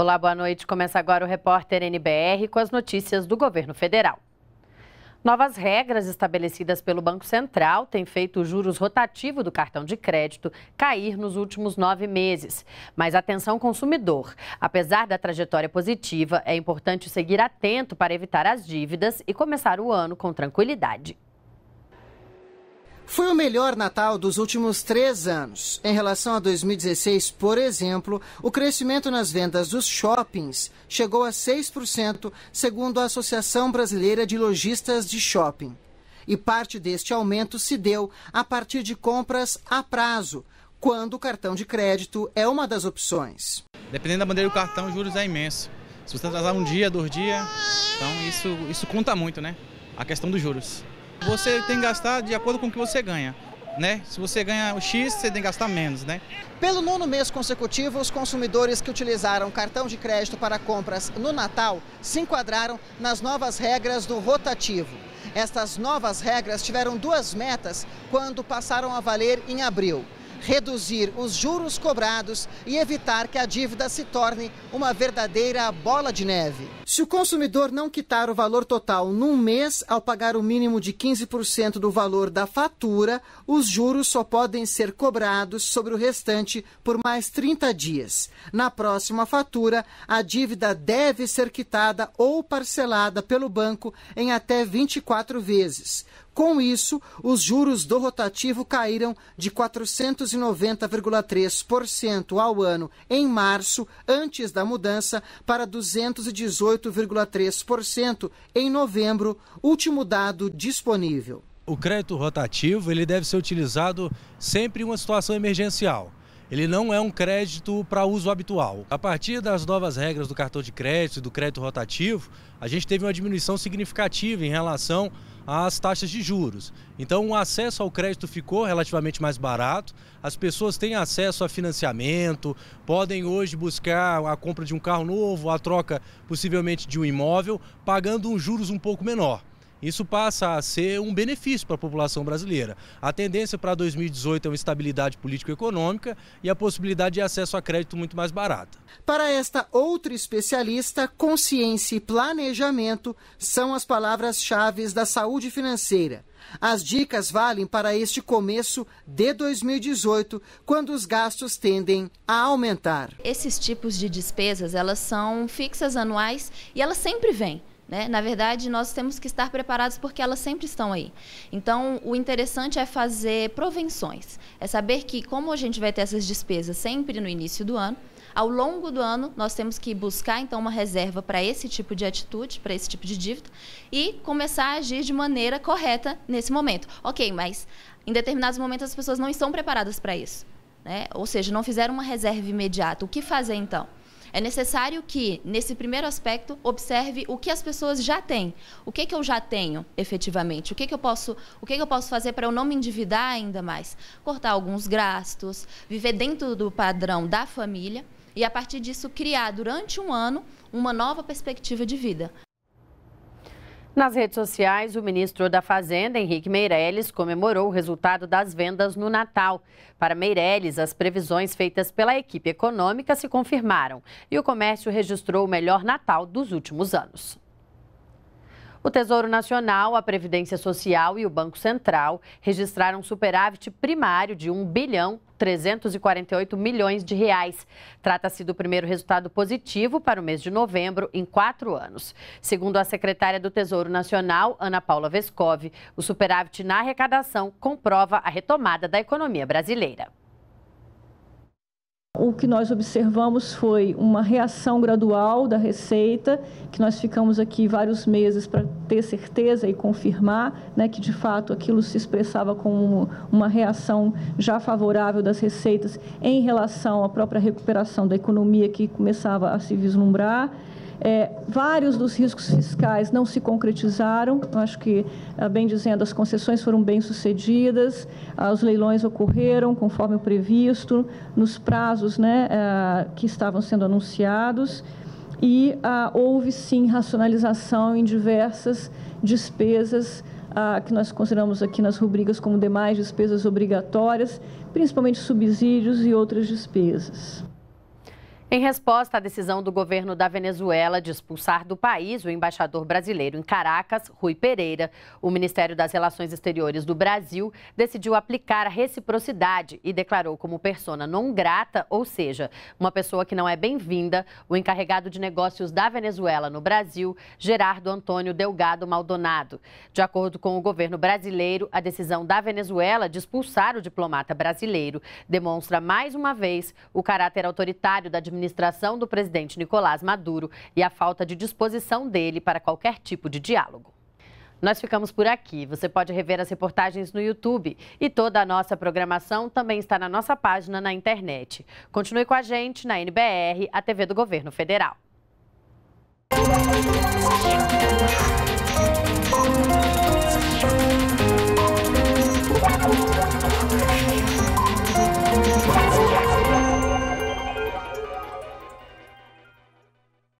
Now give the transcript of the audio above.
Olá, boa noite. Começa agora o repórter NBR com as notícias do governo federal. Novas regras estabelecidas pelo Banco Central têm feito o juros rotativo do cartão de crédito cair nos últimos nove meses. Mas atenção, consumidor. Apesar da trajetória positiva, é importante seguir atento para evitar as dívidas e começar o ano com tranquilidade. Foi o melhor Natal dos últimos três anos. Em relação a 2016, por exemplo, o crescimento nas vendas dos shoppings chegou a 6%, segundo a Associação Brasileira de Lojistas de Shopping. E parte deste aumento se deu a partir de compras a prazo, quando o cartão de crédito é uma das opções. Dependendo da bandeira do cartão, os juros é imenso. Se você atrasar um dia, dois dias, então isso, isso conta muito, né? A questão dos juros. Você tem que gastar de acordo com o que você ganha. Né? Se você ganha o X, você tem que gastar menos, né? Pelo nono mês consecutivo, os consumidores que utilizaram cartão de crédito para compras no Natal se enquadraram nas novas regras do rotativo. Estas novas regras tiveram duas metas quando passaram a valer em abril reduzir os juros cobrados e evitar que a dívida se torne uma verdadeira bola de neve. Se o consumidor não quitar o valor total num mês ao pagar o mínimo de 15% do valor da fatura, os juros só podem ser cobrados sobre o restante por mais 30 dias. Na próxima fatura, a dívida deve ser quitada ou parcelada pelo banco em até 24 vezes. Com isso, os juros do rotativo caíram de 490,3% ao ano em março, antes da mudança, para 218,3% em novembro, último dado disponível. O crédito rotativo ele deve ser utilizado sempre em uma situação emergencial ele não é um crédito para uso habitual. A partir das novas regras do cartão de crédito e do crédito rotativo, a gente teve uma diminuição significativa em relação às taxas de juros. Então, o acesso ao crédito ficou relativamente mais barato, as pessoas têm acesso a financiamento, podem hoje buscar a compra de um carro novo, a troca possivelmente de um imóvel, pagando uns juros um pouco menor. Isso passa a ser um benefício para a população brasileira. A tendência para 2018 é uma estabilidade político-econômica e a possibilidade de acesso a crédito muito mais barata. Para esta outra especialista, consciência e planejamento são as palavras-chave da saúde financeira. As dicas valem para este começo de 2018, quando os gastos tendem a aumentar. Esses tipos de despesas, elas são fixas anuais e elas sempre vêm. Né? Na verdade, nós temos que estar preparados porque elas sempre estão aí. Então, o interessante é fazer provenções. É saber que, como a gente vai ter essas despesas sempre no início do ano, ao longo do ano, nós temos que buscar, então, uma reserva para esse tipo de atitude, para esse tipo de dívida, e começar a agir de maneira correta nesse momento. Ok, mas em determinados momentos as pessoas não estão preparadas para isso. Né? Ou seja, não fizeram uma reserva imediata. O que fazer então? É necessário que, nesse primeiro aspecto, observe o que as pessoas já têm. O que, que eu já tenho, efetivamente? O que, que eu posso, o que, que eu posso fazer para eu não me endividar ainda mais? Cortar alguns gastos, viver dentro do padrão da família e, a partir disso, criar durante um ano uma nova perspectiva de vida. Nas redes sociais, o ministro da Fazenda, Henrique Meirelles, comemorou o resultado das vendas no Natal. Para Meirelles, as previsões feitas pela equipe econômica se confirmaram e o comércio registrou o melhor Natal dos últimos anos. O Tesouro Nacional, a Previdência Social e o Banco Central registraram superávit primário de 1 bilhão 348 milhões de reais. Trata-se do primeiro resultado positivo para o mês de novembro em quatro anos. Segundo a secretária do Tesouro Nacional, Ana Paula Vescove. o superávit na arrecadação comprova a retomada da economia brasileira. O que nós observamos foi uma reação gradual da receita, que nós ficamos aqui vários meses para ter certeza e confirmar né, que de fato aquilo se expressava como uma reação já favorável das receitas em relação à própria recuperação da economia que começava a se vislumbrar. É, vários dos riscos fiscais não se concretizaram. Acho que, é, bem dizendo, as concessões foram bem sucedidas, os leilões ocorreram conforme o previsto, nos prazos né, é, que estavam sendo anunciados e ah, houve sim racionalização em diversas despesas ah, que nós consideramos aqui nas rubricas como demais despesas obrigatórias, principalmente subsídios e outras despesas. Em resposta à decisão do governo da Venezuela de expulsar do país o embaixador brasileiro em Caracas, Rui Pereira, o Ministério das Relações Exteriores do Brasil decidiu aplicar a reciprocidade e declarou como persona não grata, ou seja, uma pessoa que não é bem-vinda, o encarregado de negócios da Venezuela no Brasil, Gerardo Antônio Delgado Maldonado. De acordo com o governo brasileiro, a decisão da Venezuela de expulsar o diplomata brasileiro demonstra mais uma vez o caráter autoritário da administração administração do presidente Nicolás Maduro e a falta de disposição dele para qualquer tipo de diálogo. Nós ficamos por aqui. Você pode rever as reportagens no YouTube e toda a nossa programação também está na nossa página na internet. Continue com a gente na NBR, a TV do Governo Federal.